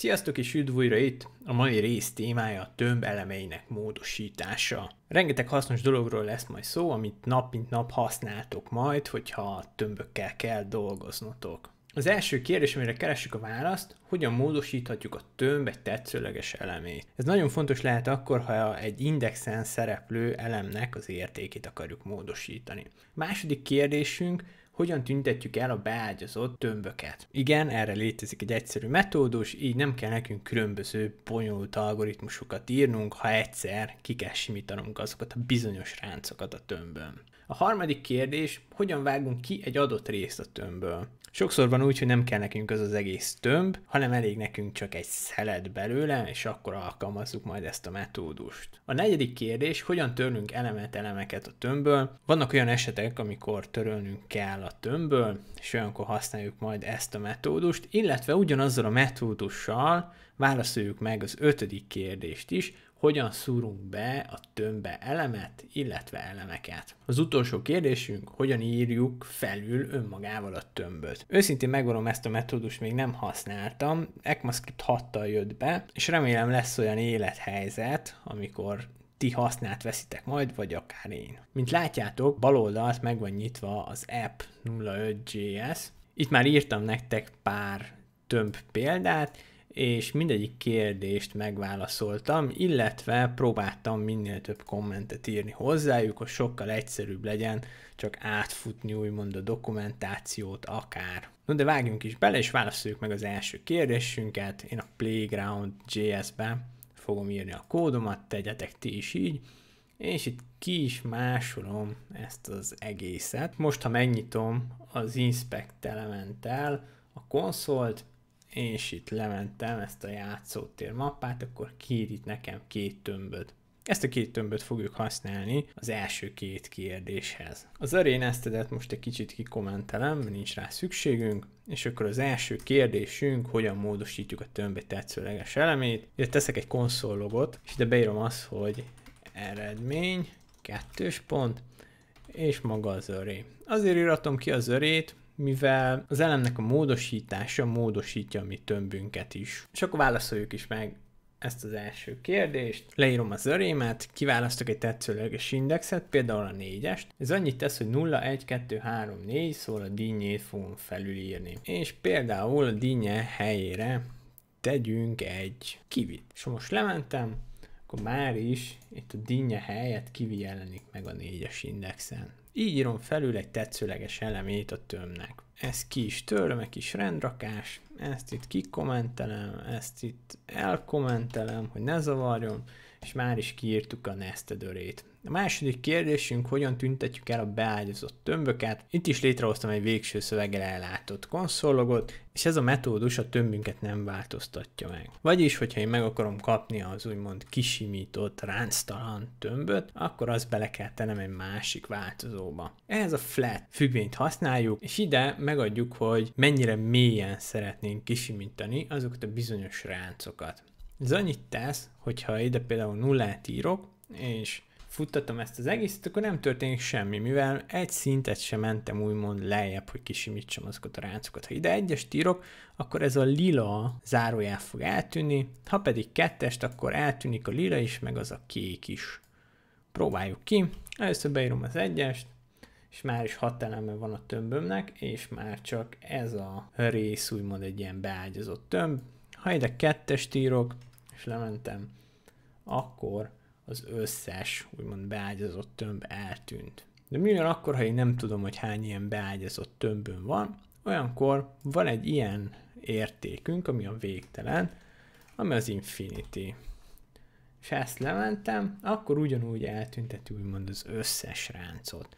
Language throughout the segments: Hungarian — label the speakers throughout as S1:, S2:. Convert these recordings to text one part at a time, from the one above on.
S1: Sziasztok és üdv újra itt! A mai rész témája a tömb elemeinek módosítása. Rengeteg hasznos dologról lesz majd szó, amit nap mint nap használtok majd, hogyha tömbökkel kell dolgoznotok. Az első kérdés, amire keressük a választ, hogyan módosíthatjuk a tömb egy tetszőleges elemét. Ez nagyon fontos lehet akkor, ha egy indexen szereplő elemnek az értékét akarjuk módosítani. második kérdésünk, hogyan tüntetjük el a beágyazott tömböket. Igen, erre létezik egy egyszerű metódus, így nem kell nekünk különböző bonyolult algoritmusokat írnunk, ha egyszer ki kell simítanunk azokat a bizonyos ráncokat a tömbön. A harmadik kérdés, hogyan vágunk ki egy adott részt a tömbből. Sokszor van úgy, hogy nem kell nekünk az az egész tömb, hanem elég nekünk csak egy szelet belőle, és akkor alkalmazzuk majd ezt a metódust. A negyedik kérdés, hogyan törlünk elemet elemeket a tömbből. Vannak olyan esetek, amikor törölnünk kell a tömbből, és olyankor használjuk majd ezt a metódust, illetve ugyanazzal a metódussal válaszoljuk meg az ötödik kérdést is, hogyan szúrunk be a tömbbe elemet, illetve elemeket. Az utolsó kérdésünk, hogyan írjuk felül önmagával a tömböt. Őszintén megvarom, ezt a metódust még nem használtam, ECMAScript 6 jött be, és remélem lesz olyan élethelyzet, amikor ti hasznát veszitek majd, vagy akár én. Mint látjátok, bal oldalt meg van nyitva az app 05.js. Itt már írtam nektek pár tömb példát, és mindegyik kérdést megválaszoltam, illetve próbáltam minél több kommentet írni hozzájuk, hogy sokkal egyszerűbb legyen csak átfutni úgymond a dokumentációt akár. No de vágjunk is bele, és válaszoljuk meg az első kérdésünket. Én a Playground JS-be fogom írni a kódomat, tegyetek ti is így, és itt ki is másolom ezt az egészet. Most, ha megnyitom az Inspect Elementel a konszolt, és itt lementem ezt a játszótér mappát, akkor kiír itt nekem két tömböt. Ezt a két tömböt fogjuk használni az első két kérdéshez. Az arénáztedet most egy kicsit kikommentelem, nincs rá szükségünk, és akkor az első kérdésünk, hogyan módosítjuk a tömbbe tetszőleges elemét. Ide teszek egy konszollogot, és ide beírom azt, hogy eredmény, kettős pont, és maga az öré. Azért iratom ki az örét, mivel az elemnek a módosítása módosítja a mi tömbünket is. És akkor válaszoljuk is meg ezt az első kérdést, leírom az örémet, kiválasztok egy tetszőleges indexet, például a 4-est, ez annyit tesz, hogy 0, 1, 2, 3, 4, szóval a dinnyét fogom felülírni. És például a dinnye helyére tegyünk egy kivit. És most lementem, akkor már is itt a dinnye helyett kivi jelenik meg a négyes indexen. Így írom felül egy tetszőleges elemét a tömnek. Ezt ki is töröm, egy kis rendrakás, ezt itt kikommentelem, ezt itt elkommentelem, hogy ne zavarjon, és már is kiírtuk a nested örét. A második kérdésünk, hogyan tüntetjük el a beágyazott tömböket. Itt is létrehoztam egy végső szöveggel ellátott konszologot, és ez a metódus a tömbünket nem változtatja meg. Vagyis, hogyha én meg akarom kapni az úgymond kisimított, ránctalan tömböt, akkor azt bele kell tennem egy másik változóba. Ehhez a flat függvényt használjuk, és ide megadjuk, hogy mennyire mélyen szeretnénk kisimítani azokat a bizonyos ráncokat. Ez annyit tesz, hogyha ide például nullát írok, és futtatom ezt az egészet, akkor nem történik semmi, mivel egy szintet sem mentem úgymond lejjebb, hogy kisimítsam azokat a ráncokat. Ha ide egyes tírok, akkor ez a lila zárójá fog eltűnni, ha pedig kettest, akkor eltűnik a lila is, meg az a kék is. Próbáljuk ki. Először beírom az egyest, és már is hat eleme van a tömbömnek, és már csak ez a rész úgymond egy ilyen beágyazott tömb. Ha ide kettest írok, és lementem, akkor az összes úgymond beágyazott tömb eltűnt. De mi van akkor, ha én nem tudom, hogy hány ilyen beágyazott tömbön van? Olyankor van egy ilyen értékünk, ami a végtelen, ami az infinity. És ezt lementem, akkor ugyanúgy eltünteti úgymond az összes ráncot.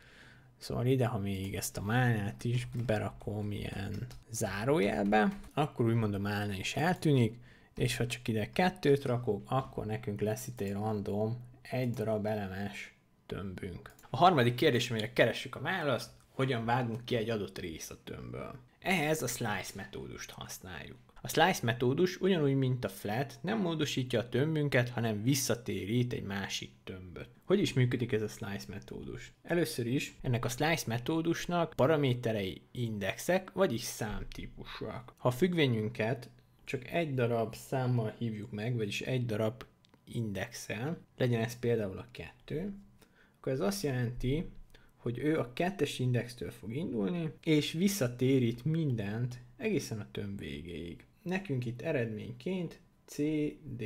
S1: Szóval ide, ha még ezt a málnát is berakom ilyen zárójelbe, akkor úgymond a málna is eltűnik, és ha csak ide kettőt rakok, akkor nekünk lesz itt egy random, egy darab elemes tömbünk. A harmadik kérdés, amire keressük a választ, hogyan vágunk ki egy adott részt a tömbből. Ehhez a slice metódust használjuk. A slice metódus ugyanúgy, mint a flat, nem módosítja a tömbünket, hanem visszatérít egy másik tömböt. Hogy is működik ez a slice metódus? Először is ennek a slice metódusnak paraméterei indexek, vagyis számtípusúak. Ha a függvényünket csak egy darab számmal hívjuk meg, vagyis egy darab indexel, legyen ez például a 2, akkor ez azt jelenti, hogy ő a kettes indextől fog indulni, és visszatérít mindent egészen a tömb végéig. Nekünk itt eredményként C, D,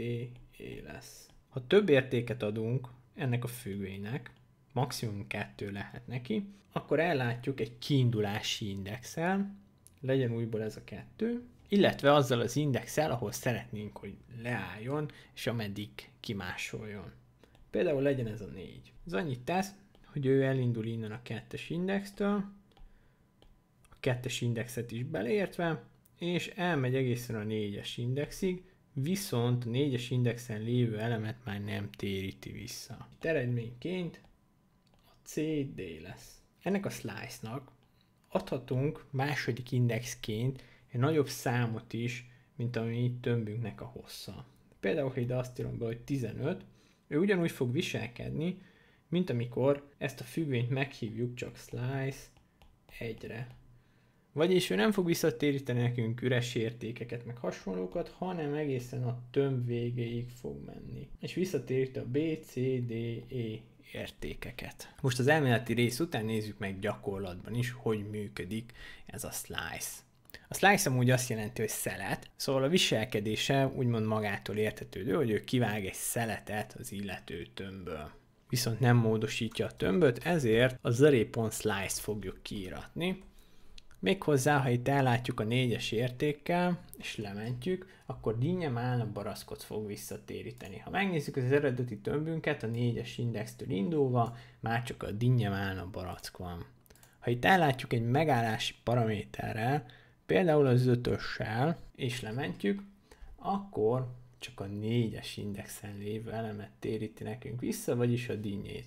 S1: E lesz. Ha több értéket adunk ennek a függvénynek, maximum kettő lehet neki, akkor ellátjuk egy kiindulási indexel, legyen újból ez a kettő, illetve azzal az indexel, ahol szeretnénk, hogy leálljon, és ameddig kimásoljon. Például legyen ez a 4. Ez annyit tesz, hogy ő elindul innen a kettes indextől, a kettes indexet is beleértve, és elmegy egészen a 4-es indexig, viszont a 4-es indexen lévő elemet már nem téríti vissza. Itt eredményként a CD lesz. Ennek a slice-nak adhatunk második indexként egy nagyobb számot is, mint ami itt tömbünknek a hossza. Például, ha ide azt írom be, hogy 15, ő ugyanúgy fog viselkedni, mint amikor ezt a függvényt meghívjuk csak slice egyre. Vagyis ő nem fog visszatéríteni nekünk üres értékeket, meg hasonlókat, hanem egészen a tömb végéig fog menni. És visszatérít a B, C, D, E értékeket. Most az elméleti rész után nézzük meg gyakorlatban is, hogy működik ez a slice. A slice amúgy azt jelenti, hogy szelet, szóval a viselkedése úgymond magától értetődő, hogy ő kivág egy szeletet az illető tömbből. Viszont nem módosítja a tömböt, ezért a zörépont slice fogjuk kiíratni. Méghozzá, ha itt ellátjuk a négyes értékkel, és lementjük, akkor dinnyemán a baraszkot fog visszatéríteni. Ha megnézzük az eredeti tömbünket, a négyes indextől indulva, már csak a dinnyemán a barack van. Ha itt ellátjuk egy megállási paraméterrel, például az ötössel, és lementjük, akkor csak a négyes indexen lévő elemet téríti nekünk vissza, vagyis a dinnyét.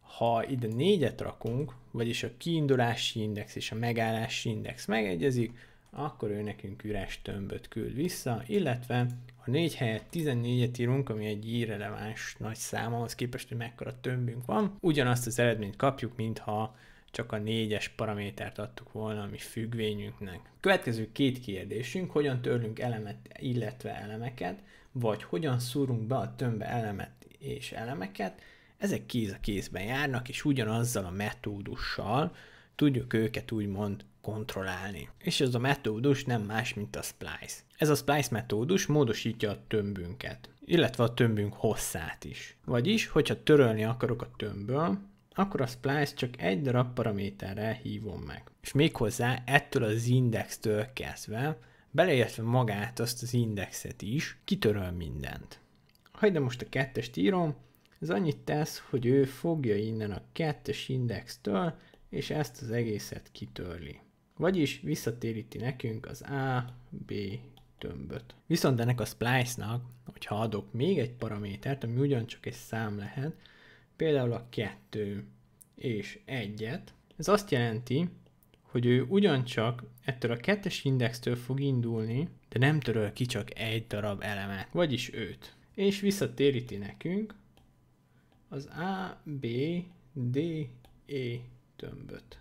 S1: Ha ide négyet rakunk, vagyis a kiindulási index és a megállási index megegyezik, akkor ő nekünk üres tömböt küld vissza, illetve ha 4 helyett 14-et írunk, ami egy irreleváns nagy szám ahhoz képest, hogy mekkora tömbünk van, ugyanazt az eredményt kapjuk, mintha csak a négyes paramétert adtuk volna a mi függvényünknek. Következő két kérdésünk, hogyan törlünk elemet, illetve elemeket, vagy hogyan szúrunk be a tömbbe elemet és elemeket, ezek kéz a kézben járnak, és ugyanazzal a metódussal tudjuk őket úgymond kontrollálni. És ez a metódus nem más, mint a splice. Ez a splice metódus módosítja a tömbünket, illetve a tömbünk hosszát is. Vagyis, hogyha törölni akarok a tömbből, akkor a splice csak egy darab paraméterrel hívom meg. És méghozzá ettől az indextől kezdve, beleértve magát azt az indexet is, kitöröl mindent. Ha Hajde most a kettest írom, ez annyit tesz, hogy ő fogja innen a kettes indextől, és ezt az egészet kitörli. Vagyis visszatéríti nekünk az A, B tömböt. Viszont ennek a splice-nak, hogyha adok még egy paramétert, ami ugyancsak egy szám lehet, például a 2 és 1-et, ez azt jelenti, hogy ő ugyancsak ettől a kettes indextől fog indulni, de nem töröl ki csak egy darab elemet, vagyis őt. És visszatéríti nekünk az A, B, D, E tömböt.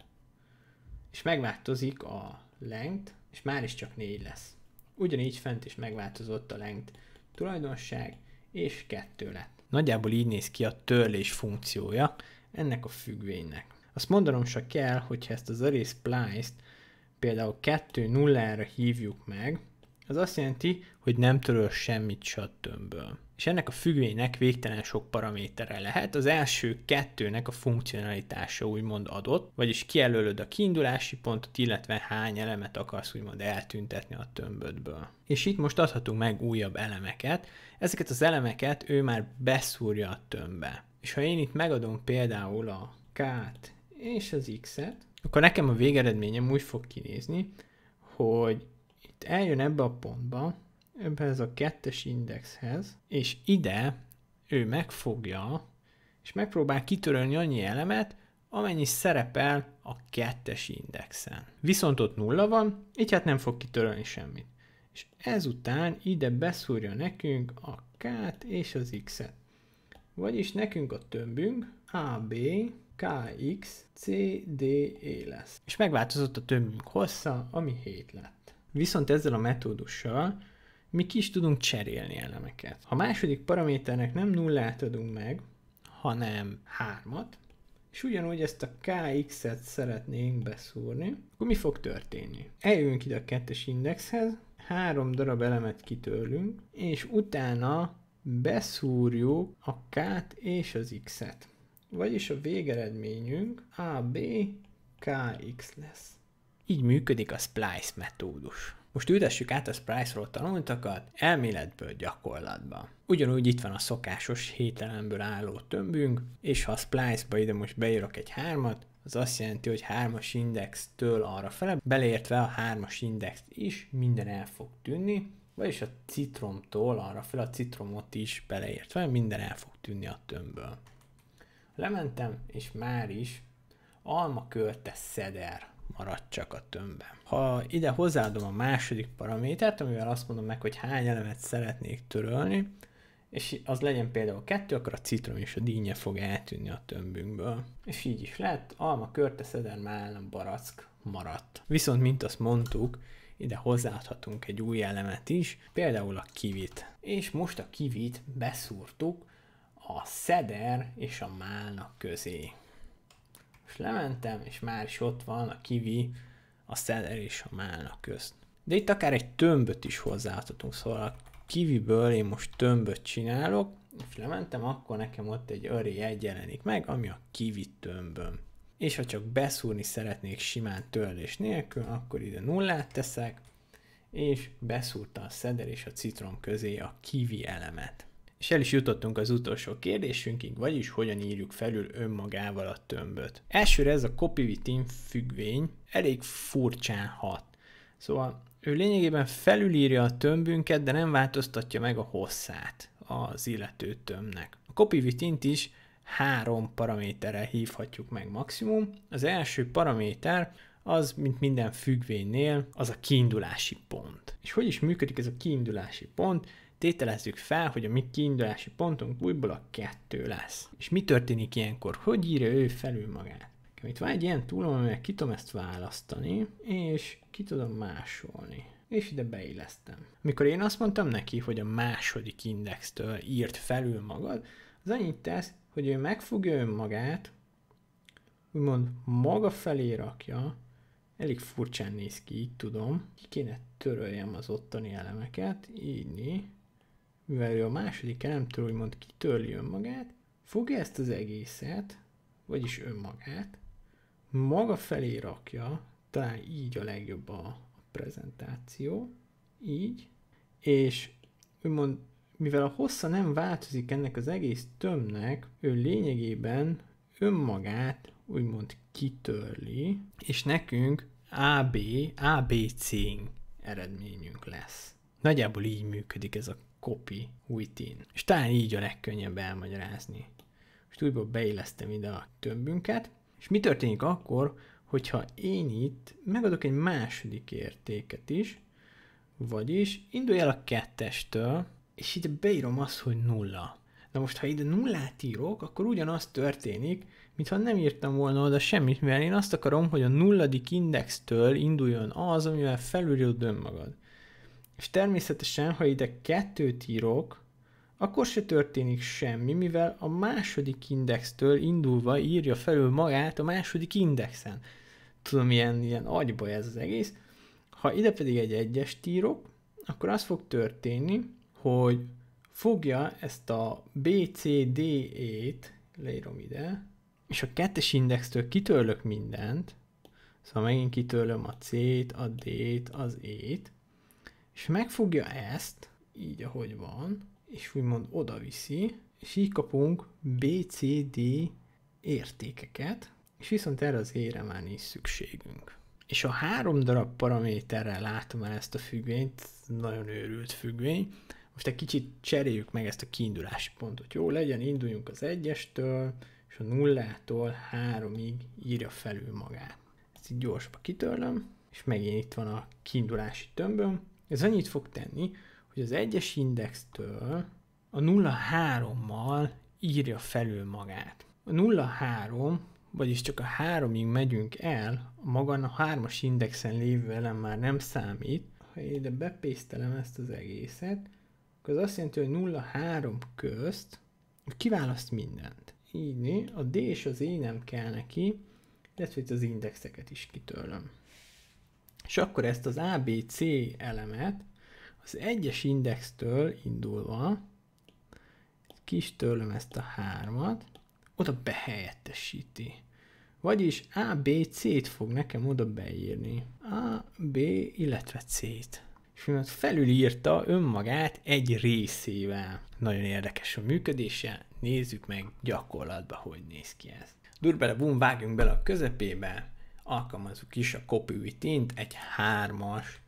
S1: És megváltozik a length, és már is csak 4 lesz. Ugyanígy fent is megváltozott a length. tulajdonság, és 2 lett. Nagyjából így néz ki a törlés funkciója ennek a függvénynek. Azt mondanom se kell, hogyha ezt az array splice-t például 20 ra hívjuk meg, az azt jelenti, hogy nem töröl semmit se a tömbből és ennek a függvénynek végtelen sok paramétere lehet. Az első kettőnek a funkcionalitása úgymond adott, vagyis kijelölöd a kiindulási pontot, illetve hány elemet akarsz úgymond eltüntetni a tömbödből. És itt most adhatunk meg újabb elemeket, ezeket az elemeket ő már beszúrja a tömbbe. És ha én itt megadom például a K-t és az X-et, akkor nekem a végeredményem úgy fog kinézni, hogy itt eljön ebbe a pontba, ebbehez a kettes indexhez, és ide ő megfogja, és megpróbál kitörölni annyi elemet, amennyi szerepel a kettes indexen. Viszont ott nulla van, így hát nem fog kitörölni semmit. És ezután ide beszúrja nekünk a k-t és az x-et. Vagyis nekünk a tömbünk AB KX CDE lesz. És megváltozott a tömbünk hossza, ami 7 lett. Viszont ezzel a metódussal mi ki is tudunk cserélni elemeket. Ha második paraméternek nem nullát adunk meg, hanem hármat, és ugyanúgy ezt a kx-et szeretnénk beszúrni, akkor mi fog történni? Eljövünk ide a kettes indexhez, három darab elemet kitörlünk, és utána beszúrjuk a k-t és az x-et. Vagyis a végeredményünk b, KX lesz. Így működik a splice metódus. Most ültessük át a Price-ról tanultakat elméletből gyakorlatba. Ugyanúgy itt van a szokásos hételemből álló tömbünk, és ha a Splice-ba ide most beírok egy hármat, az azt jelenti, hogy 3-as indextől arra fele, beleértve a 3-as is, minden el fog tűnni, vagyis a citromtól arra fel a citromot is beleértve, minden el fog tűnni a tömbből. Lementem, és már is alma költe szeder marad csak a tömbben. Ha ide hozzáadom a második paramétert, amivel azt mondom meg, hogy hány elemet szeretnék törölni, és az legyen például kettő, akkor a citrom és a dínye fog eltűnni a tömbünkből. És így is lett, alma, körte, szeder, málna, barack maradt. Viszont, mint azt mondtuk, ide hozzáadhatunk egy új elemet is, például a kivit. És most a kivit beszúrtuk a szeder és a málna közé. És lementem, és már is ott van a kivi, a szeller és a málna közt. De itt akár egy tömböt is hozzáadhatunk, szóval a kiviből én most tömböt csinálok, és lementem, akkor nekem ott egy öré jelenik meg, ami a kivi tömböm. És ha csak beszúrni szeretnék simán törlés nélkül, akkor ide nullát teszek, és beszúrta a szeder és a citrom közé a kivi elemet. És el is jutottunk az utolsó kérdésünkig, vagyis hogyan írjuk felül önmagával a tömböt. Elsőre ez a CopyWitin függvény elég furcsán hat. Szóval ő lényegében felülírja a tömbünket, de nem változtatja meg a hosszát az illető tömbnek. A CopyWitint is három paraméterrel hívhatjuk meg maximum. Az első paraméter az, mint minden függvénynél, az a kiindulási pont. És hogy is működik ez a kiindulási pont? Tételezzük fel, hogy a mi kiindulási pontunk újból a kettő lesz. És mi történik ilyenkor? Hogy írja ő felül magát? Itt van egy ilyen túlom, amivel ki tudom ezt választani, és ki tudom másolni. És ide beillesztem. Amikor én azt mondtam neki, hogy a második indextől írt felül magad, az annyit tesz, hogy ő megfogja önmagát, úgymond maga felé rakja, elég furcsán néz ki, így tudom. Ki kéne töröljem az ottani elemeket, így, mivel ő a második elemtől úgymond kitörli önmagát, fogja ezt az egészet, vagyis önmagát, maga felé rakja, talán így a legjobb a, a prezentáció, így, és úgymond, mivel a hossza nem változik ennek az egész tömnek, ő lényegében önmagát úgymond kitörli, és nekünk AB, ABC-nk eredményünk lesz. Nagyjából így működik ez a copy within. És talán így a legkönnyebb elmagyarázni. Most újból beillesztem ide a tömbünket, és mi történik akkor, hogyha én itt megadok egy második értéket is, vagyis indulj el a kettestől, és itt beírom azt, hogy nulla. Na most, ha ide nullát írok, akkor ugyanaz történik, mintha nem írtam volna oda semmit, mivel én azt akarom, hogy a nulladik indextől induljon az, amivel felülírod önmagad. És természetesen, ha ide kettőt írok, akkor se történik semmi, mivel a második indextől indulva írja felül magát a második indexen. Tudom, ilyen, ilyen agyba ez az egész. Ha ide pedig egy egyest írok, akkor az fog történni, hogy fogja ezt a BCDE-t, leírom ide, és a kettes indextől kitörlök mindent, szóval megint kitörlöm a C-t, a D-t, az E-t, és megfogja ezt, így ahogy van, és úgymond viszi, és így kapunk BCD értékeket, és viszont erre az ére már nincs szükségünk. És a három darab paraméterrel látom el ezt a függvényt, nagyon őrült függvény. Most egy kicsit cseréljük meg ezt a kiindulási pontot. Jó, legyen, induljunk az egyestől, és a nullától háromig írja felül magát. Ezt így gyorsba kitörlöm, és megint itt van a kiindulási tömböm, ez annyit fog tenni, hogy az egyes indextől a 0,3-mal írja felül magát. A 0,3, vagyis csak a 3-ig megyünk el, magan a 3-as indexen lévő elem már nem számít. Ha én ide bepésztelem ezt az egészet, akkor az azt jelenti, hogy 0,3 közt kiválaszt mindent. Így, a D és az E nem kell neki, illetve itt az indexeket is kitörlöm. És akkor ezt az ABC elemet az egyes indextől indulva, kis törlöm ezt a hármat, oda behelyettesíti. Vagyis abc t fog nekem oda beírni. A, B, illetve C-t. És mivel felülírta önmagát egy részével. Nagyon érdekes a működése, nézzük meg gyakorlatban, hogy néz ki ez. Durbele bum, vágjunk bele a közepébe, alkalmazzuk is a copy within egy hármas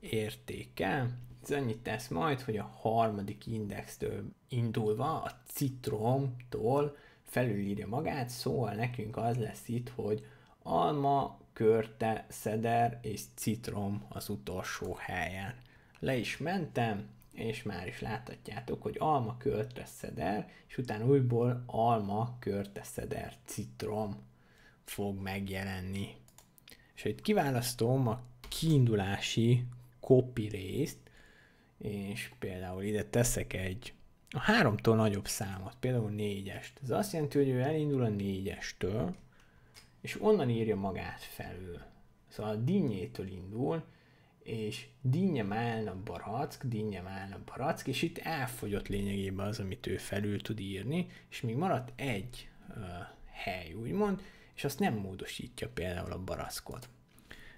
S1: értékkel. Ez annyit tesz majd, hogy a harmadik indextől indulva a citromtól felülírja magát, szóval nekünk az lesz itt, hogy alma, körte, szeder és citrom az utolsó helyen. Le is mentem, és már is láthatjátok, hogy alma, körte, szeder, és utána újból alma, körte, szeder, citrom fog megjelenni. És ha itt kiválasztom a kiindulási copy részt, és például ide teszek egy a háromtól nagyobb számot, például négyest. Ez azt jelenti, hogy ő elindul a négyestől, és onnan írja magát felül. Szóval a dinnyétől indul, és dinnye málna barack, dinnye málna barack, és itt elfogyott lényegében az, amit ő felül tud írni, és még maradt egy uh, hely, úgymond, és azt nem módosítja például a baraszkod.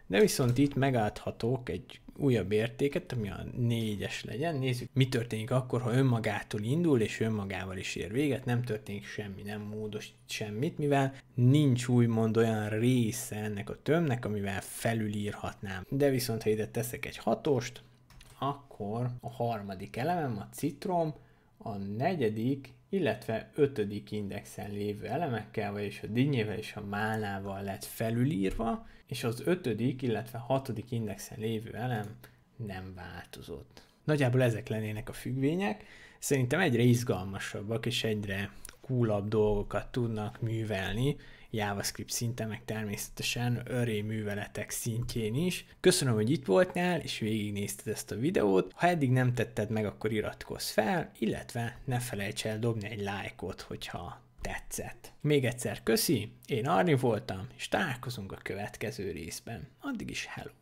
S1: De viszont itt megállhatók egy újabb értéket, ami a négyes legyen. Nézzük, mi történik akkor, ha önmagától indul, és önmagával is ér véget, nem történik semmi, nem módosít semmit, mivel nincs úgymond olyan része ennek a tömnek, amivel felülírhatnám. De viszont, ha ide teszek egy hatost, akkor a harmadik elemem, a citrom, a negyedik, illetve ötödik indexen lévő elemekkel, vagyis a dinnyével és a málnával lett felülírva, és az ötödik, illetve hatodik indexen lévő elem nem változott. Nagyjából ezek lennének a függvények, szerintem egyre izgalmasabbak és egyre coolabb dolgokat tudnak művelni, JavaScript szinten, meg természetesen öré műveletek szintjén is. Köszönöm, hogy itt voltnál, és végignézted ezt a videót. Ha eddig nem tetted meg, akkor iratkozz fel, illetve ne felejts el dobni egy lájkot, hogyha tetszett. Még egyszer köszi, én Arni voltam, és találkozunk a következő részben. Addig is hello!